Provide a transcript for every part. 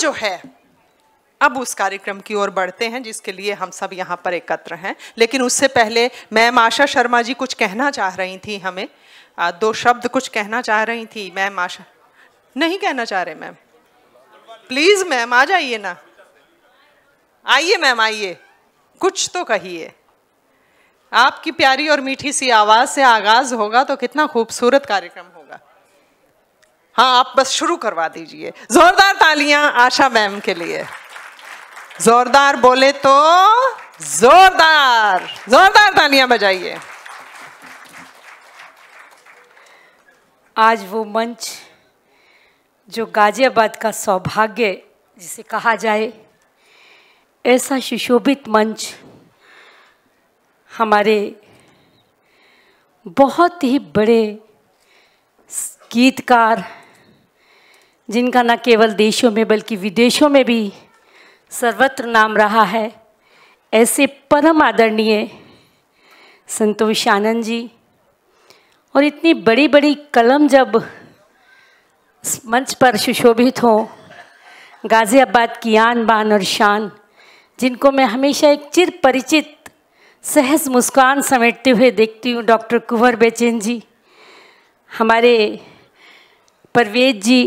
जो है अब उस कार्यक्रम की ओर बढ़ते हैं जिसके लिए हम सब यहाँ पर एकत्र हैं लेकिन उससे पहले मैम आशा शर्मा जी कुछ कहना चाह रही थी हमें आ, दो शब्द कुछ कहना चाह रही थी मैम आशा नहीं कहना चाह रहे मैम प्लीज़ मैम आ जाइए ना आइए मैम आइए कुछ तो कहिए आपकी प्यारी और मीठी सी आवाज़ से आगाज़ होगा तो कितना खूबसूरत कार्यक्रम होगा हाँ आप बस शुरू करवा दीजिए जोरदार तालियां आशा मैम के लिए जोरदार बोले तो जोरदार जोरदार तालियां बजाइए आज वो मंच जो गाजियाबाद का सौभाग्य जिसे कहा जाए ऐसा सुशोभित मंच हमारे बहुत ही बड़े गीतकार जिनका न केवल देशों में बल्कि विदेशों में भी सर्वत्र नाम रहा है ऐसे परम आदरणीय संतोष आनंद जी और इतनी बड़ी बड़ी कलम जब मंच पर सुशोभित हो गाज़ियाबाद की आन बान और शान जिनको मैं हमेशा एक चिर परिचित सहज मुस्कान समेटते हुए देखती हूँ डॉक्टर कुंवर बेचैन जी हमारे परवेज जी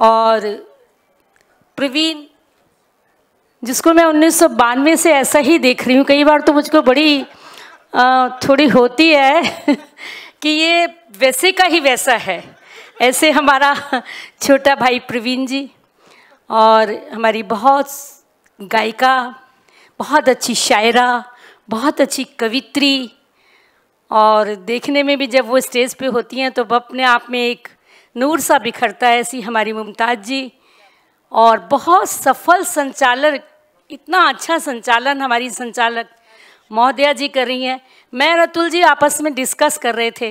और प्रवीण जिसको मैं उन्नीस से ऐसा ही देख रही हूँ कई बार तो मुझको बड़ी आ, थोड़ी होती है कि ये वैसे का ही वैसा है ऐसे हमारा छोटा भाई प्रवीण जी और हमारी बहुत गायिका बहुत अच्छी शायरा बहुत अच्छी कवित्री और देखने में भी जब वो स्टेज पे होती हैं तो अपने आप में एक नूर सा बिखरता है ऐसी हमारी मुमताज़ जी और बहुत सफल संचालक इतना अच्छा संचालन हमारी संचालक महोदया जी कर रही हैं मैं अतुल जी आपस में डिस्कस कर रहे थे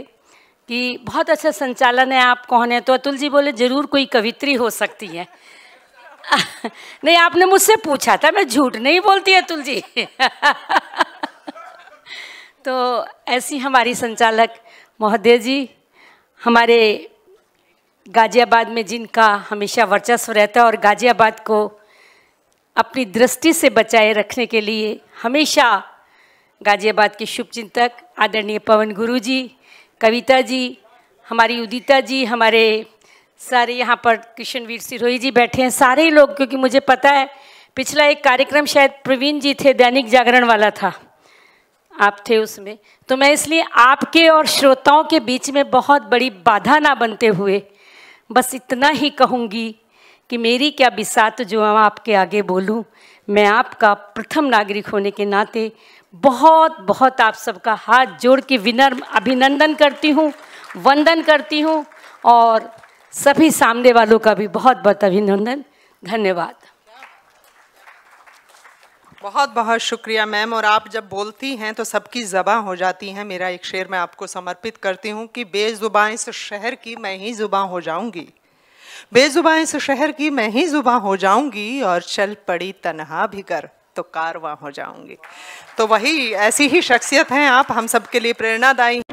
कि बहुत अच्छा संचालन है आप कौन है तो अतुल जी बोले ज़रूर कोई कवित्री हो सकती है नहीं आपने मुझसे पूछा था मैं झूठ नहीं बोलती अतुल जी तो ऐसी हमारी संचालक महोदय जी हमारे गाजियाबाद में जिनका हमेशा वर्चस्व रहता है और गाजियाबाद को अपनी दृष्टि से बचाए रखने के लिए हमेशा गाजियाबाद के शुभचिंतक आदरणीय पवन गुरु जी कविता जी हमारी उदिता जी हमारे सारे यहाँ पर किशनवीर सिरोही जी बैठे हैं सारे लोग क्योंकि मुझे पता है पिछला एक कार्यक्रम शायद प्रवीण जी थे दैनिक जागरण वाला था आप थे उसमें तो मैं इसलिए आपके और श्रोताओं के बीच में बहुत बड़ी बाधा ना बनते हुए बस इतना ही कहूँगी कि मेरी क्या बिसात जो मैं आपके आगे बोलूँ मैं आपका प्रथम नागरिक होने के नाते बहुत बहुत आप सबका हाथ जोड़ के विनर अभिनंदन करती हूँ वंदन करती हूँ और सभी सामने वालों का भी बहुत बहुत अभिनंदन धन्यवाद बहुत बहुत शुक्रिया मैम और आप जब बोलती हैं तो सबकी ज़बा हो जाती हैं मेरा एक शेर मैं आपको समर्पित करती हूँ कि बेजुबा इस शहर की मैं ही जुबा हो जाऊँगी बेजुबा इस शहर की मैं ही जुबा हो जाऊँगी और चल पड़ी तनहा भी कर तो कारवा हो जाऊँगी तो वही ऐसी ही शख्सियत हैं आप हम सबके लिए प्रेरणादायी